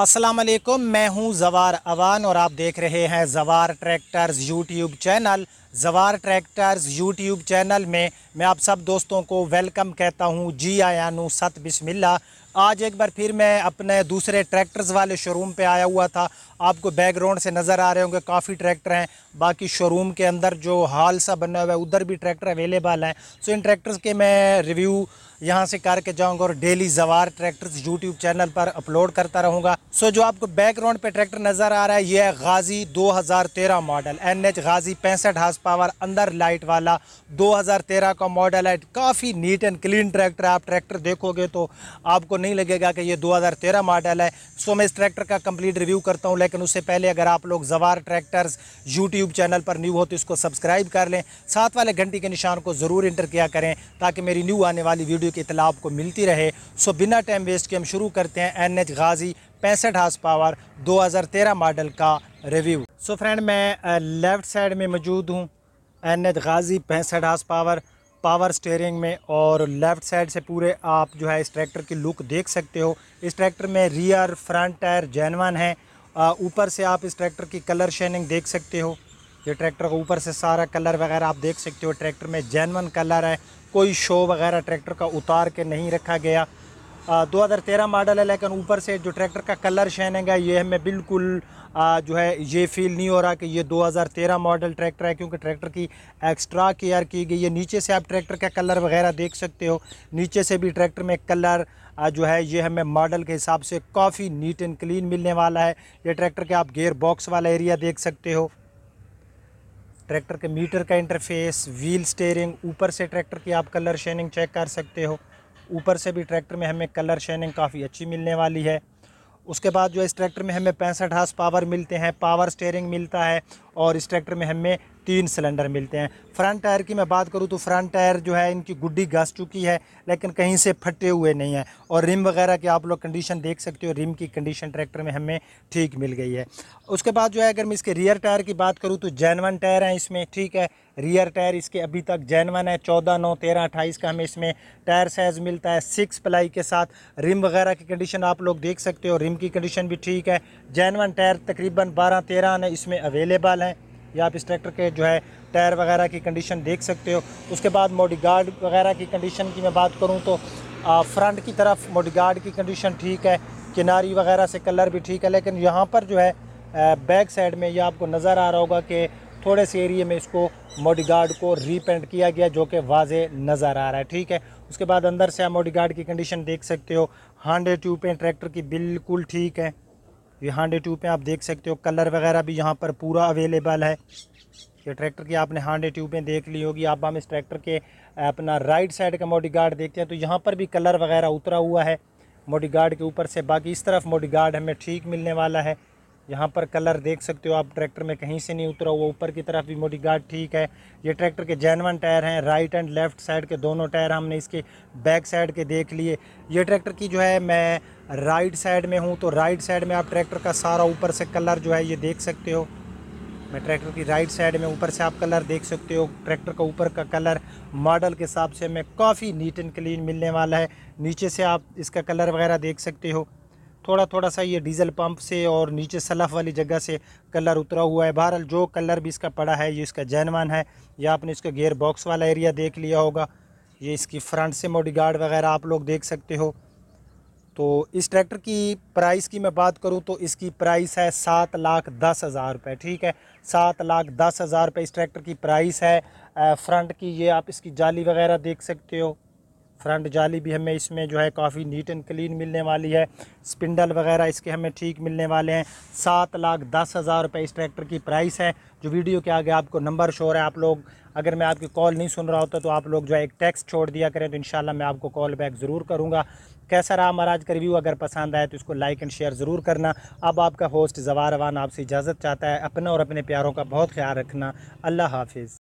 अस्सलाम वालेकुम मैं हूं जवार अवान और आप देख रहे हैं Jawar tractors YouTube channel Jawar tractors YouTube channel में मैं आप सब दोस्तों को वेलकम कहता हूँ जी नू सत बिस्मिल्ला आज एक बार फिर मैं अपने दूसरे ट्रैक्टर्स वाले शोरूम पे आया हुआ था आपको बैकग्राउंड से नज़र आ रहे होंगे काफ़ी ट्रैक्टर हैं बाकी शोरूम के अंदर जो हाल सा बना हुआ है उधर भी ट्रैक्टर अवेलेबल हैं सो इन ट्रैक्टर्स के मैं रिव्यू यहाँ से करके जाऊँगा और daily Jawar tractors YouTube channel पर अपलोड करता रहूँगा सो जो आपको बैकग्राउंड पर ट्रैक्टर नज़र आ रहा है यह गाजी दो मॉडल एन एच गाजी पैंसठ हाथ पावर अंदर लाइट वाला 2013 का मॉडल है काफ़ी नीट एंड क्लीन ट्रैक्टर है आप ट्रैक्टर देखोगे तो आपको नहीं लगेगा कि ये 2013 मॉडल है सो मैं इस ट्रैक्टर का कंप्लीट रिव्यू करता हूं लेकिन उससे पहले अगर आप लोग जवार ट्रैक्टर्स यूट्यूब चैनल पर न्यू हो तो इसको सब्सक्राइब कर लें साथ वाले घंटी के निशान को ज़रूर इंटर किया करें ताकि मेरी न्यू आने वाली वीडियो की इतला आपको मिलती रहे सो बिना टाइम वेस्ट के हम शुरू करते हैं एन एच गाज़ी पैंसठ हाउस पावर 2013 मॉडल का रिव्यू सो फ्रेंड मैं लेफ़्ट uh, साइड में मौजूद हूँ एन गाजी पैंसठ हाउस पावर पावर स्टेयरिंग में और लेफ़्ट साइड से पूरे आप जो है इस ट्रैक्टर की लुक देख सकते हो इस ट्रैक्टर में रियर फ्रंट टायर जैनवन है ऊपर से आप इस ट्रैक्टर की कलर शेनिंग देख सकते हो ये ट्रैक्टर का ऊपर से सारा कलर वगैरह आप देख सकते हो ट्रैक्टर में जैनवन कलर है कोई शो वगैरह ट्रैक्टर का उतार के नहीं रखा गया दो हज़ार तेरह मॉडल है लेकिन ऊपर से जो ट्रैक्टर का कलर शाइनिंग है ये हमें बिल्कुल आ, जो है ये फील नहीं हो रहा कि ये 2013 मॉडल ट्रैक्टर है क्योंकि ट्रैक्टर की एक्स्ट्रा केयर की गई है नीचे से आप ट्रैक्टर का कलर वगैरह देख सकते हो नीचे से भी ट्रैक्टर में कलर आ, जो है ये हमें मॉडल के हिसाब से काफ़ी नीट एंड क्लीन मिलने वाला है ये ट्रैक्टर के आप गेयर बॉक्स वाला एरिया देख सकते हो ट्रैक्टर के मीटर का इंटरफेस व्हील स्टेयरिंग ऊपर से ट्रैक्टर की आप कलर शेनिंग चेक कर सकते हो ऊपर से भी ट्रैक्टर में हमें कलर शेनिंग काफ़ी अच्छी मिलने वाली है उसके बाद जो इस ट्रैक्टर में हमें पैंसठ हाथ पावर मिलते हैं पावर स्टेयरिंग मिलता है और इस ट्रैक्टर में हमें तीन सिलेंडर मिलते हैं फ्रंट टायर की मैं बात करूँ तो फ्रंट टायर जो है इनकी गुड्डी घस चुकी है लेकिन कहीं से फटे हुए नहीं है और रिम वगैरह की आप लोग कंडीशन देख सकते हो रिम की कंडीशन ट्रैक्टर में हमें ठीक मिल गई है उसके बाद जो है अगर मैं इसके रियर टायर की बात करूँ तो जैनवन टायर हैं इसमें ठीक है रियर टायर इसके अभी तक जैनवन है चौदह नौ तेरह अट्ठाईस का हमें इसमें टायर साइज़ मिलता है सिक्स प्लाई के साथ रिम वगैरह की कंडीशन आप लोग देख सकते हो रिम की कंडीशन भी ठीक है जैनवन टायर तकरीबन बारह तेरह इसमें अवेलेबल हैं या आप इस ट्रैक्टर के जो है टायर वगैरह की कंडीशन देख सकते हो उसके बाद मोडी गार्ड वगैरह की कंडीशन की मैं बात करूँ तो फ्रंट की तरफ मोडी गार्ड की कंडीशन ठीक है किनारी वगैरह से कलर भी ठीक है लेकिन यहाँ पर जो है बैक साइड में यह आपको नज़र आ रहा होगा कि थोड़े से एरिए में इसको मोडी गार्ड को रीपेंट किया गया जो कि वाजे नज़र आ रहा है ठीक है उसके बाद अंदर से आप मोडी गार्ड की कंडीशन देख सकते हो हांडे ट्यूब पेंट ट्रैक्टर की बिल्कुल ठीक है ये हांडे ट्यूब पे आप देख सकते हो कलर वगैरह भी यहाँ पर पूरा अवेलेबल है ये ट्रैक्टर की आपने हांडे ट्यूबें देख ली होगी आप हम इस ट्रैक्टर के अपना राइट साइड का मोडी गार्ड देखते हैं तो यहाँ पर भी कलर वगैरह उतरा हुआ है मोडी गार्ड के ऊपर से बाकी इस तरफ मोडी गार्ड हमें ठीक मिलने वाला है यहाँ पर कलर देख सकते हो आप ट्रैक्टर में कहीं से नहीं उतरा हुआ ऊपर की तरफ भी मोटी गार्ड ठीक है ये ट्रैक्टर के जैनवन टायर हैं राइट एंड लेफ्ट साइड के दोनों टायर हमने इसके बैक साइड के देख लिए ये ट्रैक्टर की जो है मैं राइट साइड में हूँ तो राइट साइड में आप ट्रैक्टर का सारा ऊपर से कलर जो है ये देख सकते हो मैं ट्रैक्टर की राइट साइड में ऊपर से आप कलर देख सकते हो ट्रैक्टर का ऊपर का कलर मॉडल के हिसाब से हमें काफ़ी नीट एंड क्लीन मिलने वाला है नीचे से आप इसका कलर वगैरह देख सकते हो थोड़ा थोड़ा सा ये डीजल पंप से और नीचे सलाफ वाली जगह से कलर उतरा हुआ है बहरहाल जो कलर भी इसका पड़ा है ये इसका जैनवान है या आपने इसका गेयर बॉक्स वाला एरिया देख लिया होगा ये इसकी फ्रंट से मोडी गार्ड वगैरह आप लोग देख सकते हो तो इस ट्रैक्टर की प्राइस की मैं बात करूं तो इसकी प्राइस है सात लाख दस हज़ार रुपये ठीक है सात लाख दस हज़ार रुपये इस ट्रैक्टर की प्राइस है फ्रंट की ये आप इसकी जाली वगैरह देख सकते हो फ्रंट जाली भी हमें इसमें जो है काफ़ी नीट एंड क्लीन मिलने वाली है स्पिंडल वगैरह इसके हमें ठीक मिलने वाले हैं सात लाख दस हज़ार रुपये इस ट्रैक्टर की प्राइस है जो वीडियो के आगे आपको नंबर शोर है आप लोग अगर मैं आपकी कॉल नहीं सुन रहा होता तो आप लोग जो है एक टेक्स्ट छोड़ दिया करें तो इन मैं आपको कॉल बैक ज़रूर करूँगा कैसा रहा हमारा आज का रिव्यू अगर पसंद आए तो इसको लाइक एंड शेयर ज़रूर करना अब आपका होस्ट जवार आपसे इजाज़त चाहता है अपने और अपने प्यारों का बहुत ख्याल रखना अल्लाह हाफिज़